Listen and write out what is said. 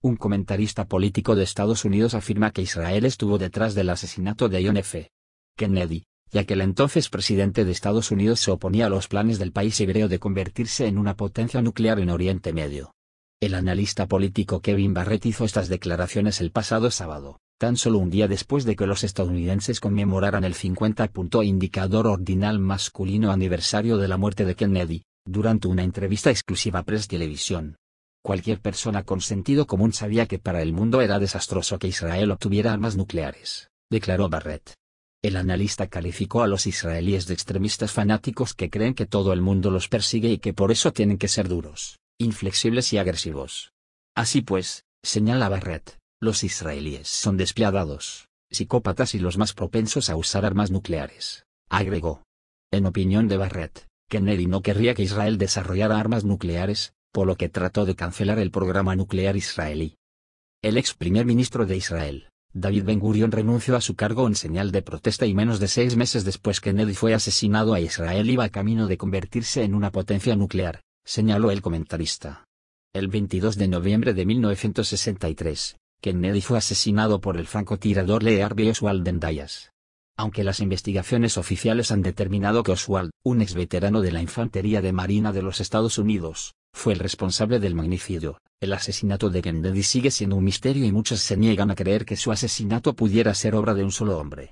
Un comentarista político de Estados Unidos afirma que Israel estuvo detrás del asesinato de John F. Kennedy, ya que el entonces presidente de Estados Unidos se oponía a los planes del país hebreo de convertirse en una potencia nuclear en Oriente Medio. El analista político Kevin Barrett hizo estas declaraciones el pasado sábado, tan solo un día después de que los estadounidenses conmemoraran el 50. indicador ordinal masculino aniversario de la muerte de Kennedy, durante una entrevista exclusiva Press Televisión. Cualquier persona con sentido común sabía que para el mundo era desastroso que Israel obtuviera armas nucleares, declaró Barrett. El analista calificó a los israelíes de extremistas fanáticos que creen que todo el mundo los persigue y que por eso tienen que ser duros, inflexibles y agresivos. Así pues, señala Barrett, los israelíes son despiadados, psicópatas y los más propensos a usar armas nucleares, agregó. En opinión de Barrett, Kennedy no querría que Israel desarrollara armas nucleares, por lo que trató de cancelar el programa nuclear israelí. El ex primer ministro de Israel, David Ben Gurion renunció a su cargo en señal de protesta y menos de seis meses después que Kennedy fue asesinado a Israel iba camino de convertirse en una potencia nuclear, señaló el comentarista. El 22 de noviembre de 1963, Kennedy fue asesinado por el francotirador Learby Oswald Dayas. Aunque las investigaciones oficiales han determinado que Oswald, un ex veterano de la Infantería de Marina de los Estados Unidos, fue el responsable del magnicidio. El asesinato de Kennedy sigue siendo un misterio y muchos se niegan a creer que su asesinato pudiera ser obra de un solo hombre.